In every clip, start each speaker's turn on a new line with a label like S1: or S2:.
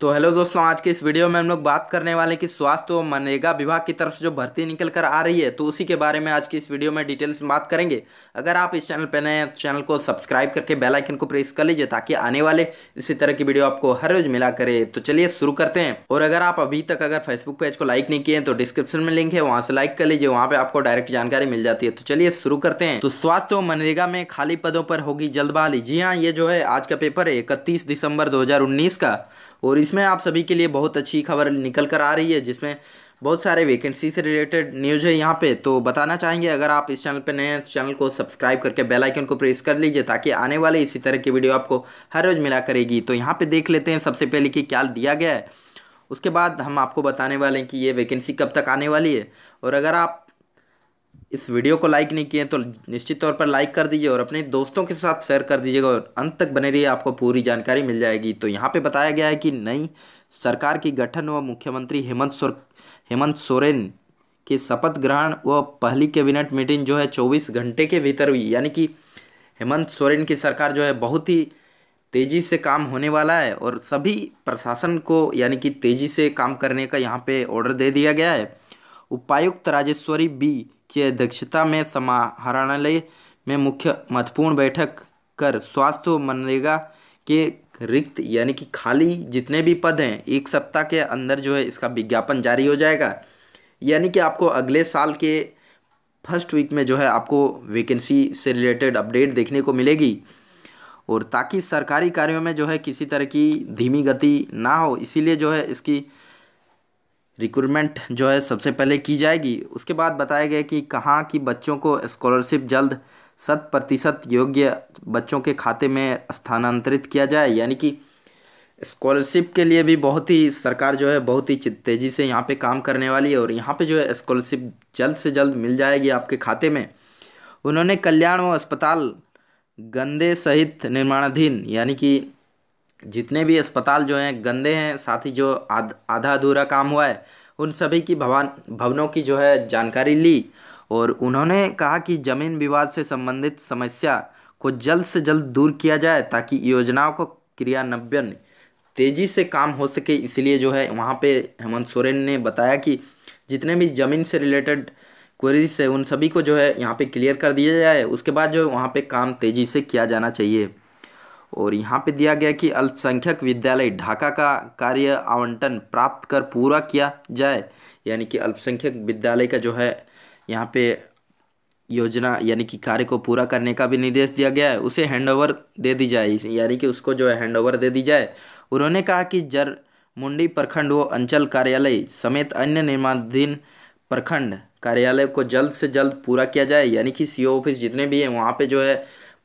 S1: तो हेलो दोस्तों आज के इस वीडियो में हम लोग बात करने वाले कि स्वास्थ्य व मनरेगा विभाग की तरफ से जो भर्ती निकल कर आ रही है तो उसी के बारे में आज की इस वीडियो में डिटेल्स में बात करेंगे अगर आप इस चैनल पर नए हैं तो चैनल को सब्सक्राइब करके बेल आइकन को प्रेस कर लीजिए ताकि आने वाले इसी तरह की वीडियो आपको हर रोज मिला करे तो चलिए शुरू करते हैं और अगर आप अभी तक अगर फेसबुक पेज को लाइक नहीं किए तो डिस्क्रिप्शन में लिंक है वहाँ से लाइक कर लीजिए वहाँ पर आपको डायरेक्ट जानकारी मिल जाती है तो चलिए शुरू करते हैं तो स्वास्थ्य व मनरेगा में खाली पदों पर होगी जल्दबाजी जी हाँ ये जो है आज का पेपर है इकतीस दिसंबर दो का और इसमें आप सभी के लिए बहुत अच्छी खबर निकल कर आ रही है जिसमें बहुत सारे वैकेंसी से रिलेटेड न्यूज है यहाँ पे तो बताना चाहेंगे अगर आप इस चैनल पे नए हैं तो चैनल को सब्सक्राइब करके बेल आइकन को प्रेस कर लीजिए ताकि आने वाले इसी तरह की वीडियो आपको हर रोज़ मिला करेगी तो यहाँ पे देख लेते हैं सबसे पहले कि क्या दिया गया है उसके बाद हम आपको बताने वाले हैं कि ये वैकेंसी कब तक आने वाली है और अगर आप इस वीडियो को लाइक नहीं किए तो निश्चित तौर पर लाइक कर दीजिए और अपने दोस्तों के साथ शेयर कर दीजिएगा और अंत तक बने रहिए आपको पूरी जानकारी मिल जाएगी तो यहाँ पे बताया गया है कि नई सरकार की गठन व मुख्यमंत्री हेमंत सोर हेमंत सोरेन की शपथ ग्रहण व पहली कैबिनेट मीटिंग जो है चौबीस घंटे के भीतर हुई यानी कि हेमंत सोरेन की सरकार जो है बहुत ही तेज़ी से काम होने वाला है और सभी प्रशासन को यानी कि तेज़ी से काम करने का यहाँ पर ऑर्डर दे दिया गया है उपायुक्त राजेश्वरी बी की अध्यक्षता में समाहरणालय में मुख्य महत्वपूर्ण बैठक कर स्वास्थ्य मनरेगा के रिक्त यानी कि खाली जितने भी पद हैं एक सप्ताह के अंदर जो है इसका विज्ञापन जारी हो जाएगा यानी कि आपको अगले साल के फर्स्ट वीक में जो है आपको वैकेंसी से रिलेटेड अपडेट देखने को मिलेगी और ताकि सरकारी कार्यों में जो है किसी तरह की धीमी गति ना हो इसीलिए जो है इसकी रिक्रूटमेंट जो है सबसे पहले की जाएगी उसके बाद बताया गया कि कहाँ की बच्चों को स्कॉलरशिप जल्द शत प्रतिशत योग्य बच्चों के खाते में स्थानांतरित किया जाए यानी कि स्कॉलरशिप के लिए भी बहुत ही सरकार जो है बहुत ही तेज़ी से यहाँ पे काम करने वाली है और यहाँ पे जो है स्कॉलरशिप जल्द से जल्द मिल जाएगी आपके खाते में उन्होंने कल्याण व अस्पताल गंदे सहित निर्माणाधीन यानी कि जितने भी अस्पताल जो हैं गंदे हैं साथ ही जो आध, आधा अधूरा काम हुआ है उन सभी की भवन भवनों की जो है जानकारी ली और उन्होंने कहा कि ज़मीन विवाद से संबंधित समस्या को जल्द से जल्द दूर किया जाए ताकि योजनाओं को क्रियान्वयन तेज़ी से काम हो सके इसलिए जो है वहाँ पे हेमंत सोरेन ने बताया कि जितने भी ज़मीन से रिलेटेड क्वेरीज है उन सभी को जो है यहाँ पे क्लियर कर दिया जाए उसके बाद जो है वहाँ पे काम तेज़ी से किया जाना चाहिए और यहाँ पे दिया गया कि अल्पसंख्यक विद्यालय ढाका का कार्य आवंटन प्राप्त कर पूरा किया जाए यानी कि अल्पसंख्यक विद्यालय का जो है यहाँ पे योजना यानी कि कार्य को पूरा करने का भी निर्देश दिया गया है उसे हैंडओवर दे दी जाए यानी कि उसको जो है हैंडओवर दे दी जाए उन्होंने कहा कि जर मुंडी प्रखंड व अंचल कार्यालय समेत अन्य निर्माणाधीन प्रखंड कार्यालय को जल्द से जल्द पूरा किया जाए यानी कि सीओ ऑफिस जितने भी हैं वहाँ पे जो है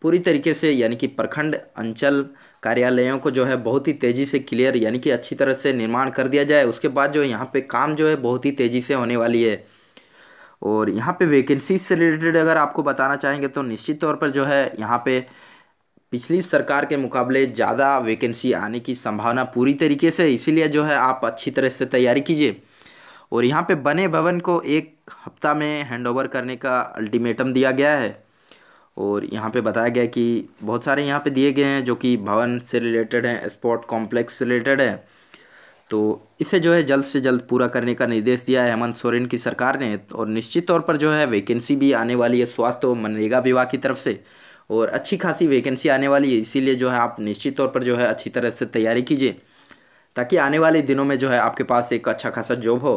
S1: पूरी तरीके से यानी कि प्रखंड अंचल कार्यालयों को जो है बहुत ही तेज़ी से क्लियर यानी कि अच्छी तरह से निर्माण कर दिया जाए उसके बाद जो है यहाँ पे काम जो है बहुत ही तेज़ी से होने वाली है और यहाँ पे वैकेंसी से रिलेटेड अगर आपको बताना चाहेंगे तो निश्चित तौर पर जो है यहाँ पे पिछली सरकार के मुकाबले ज़्यादा वैकेंसी आने की संभावना पूरी तरीके से इसीलिए जो है आप अच्छी तरह से तैयारी कीजिए और यहाँ पे बने भवन को एक हफ्ता में हैंडओवर करने का अल्टीमेटम दिया गया है और यहाँ पे बताया गया कि बहुत सारे यहाँ पे दिए गए हैं जो कि भवन से रिलेटेड हैं स्पोर्ट कॉम्प्लेक्स से रिलेटेड है तो इसे जो है जल्द से जल्द पूरा करने का निर्देश दिया है हेमंत सोरेन की सरकार ने और निश्चित तौर पर जो है वैकेंसी भी आने वाली है स्वास्थ्य और मनरेगा विभाग की तरफ से और अच्छी खासी वैकेंसी आने वाली है इसीलिए जो है आप निश्चित तौर पर जो है अच्छी तरह से तैयारी कीजिए ताकि आने वाले दिनों में जो है आपके पास एक अच्छा खासा जॉब हो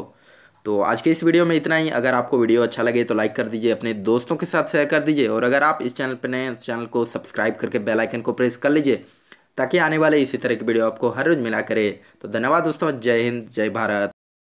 S1: तो आज के इस वीडियो में इतना ही अगर आपको वीडियो अच्छा लगे तो लाइक कर दीजिए अपने दोस्तों के साथ शेयर कर दीजिए और अगर आप इस चैनल पर नए तो चैनल को सब्सक्राइब करके बेल आइकन को प्रेस कर लीजिए ताकि आने वाले इसी तरह की वीडियो आपको हर रोज़ मिला करे तो धन्यवाद दोस्तों जय हिंद जय भारत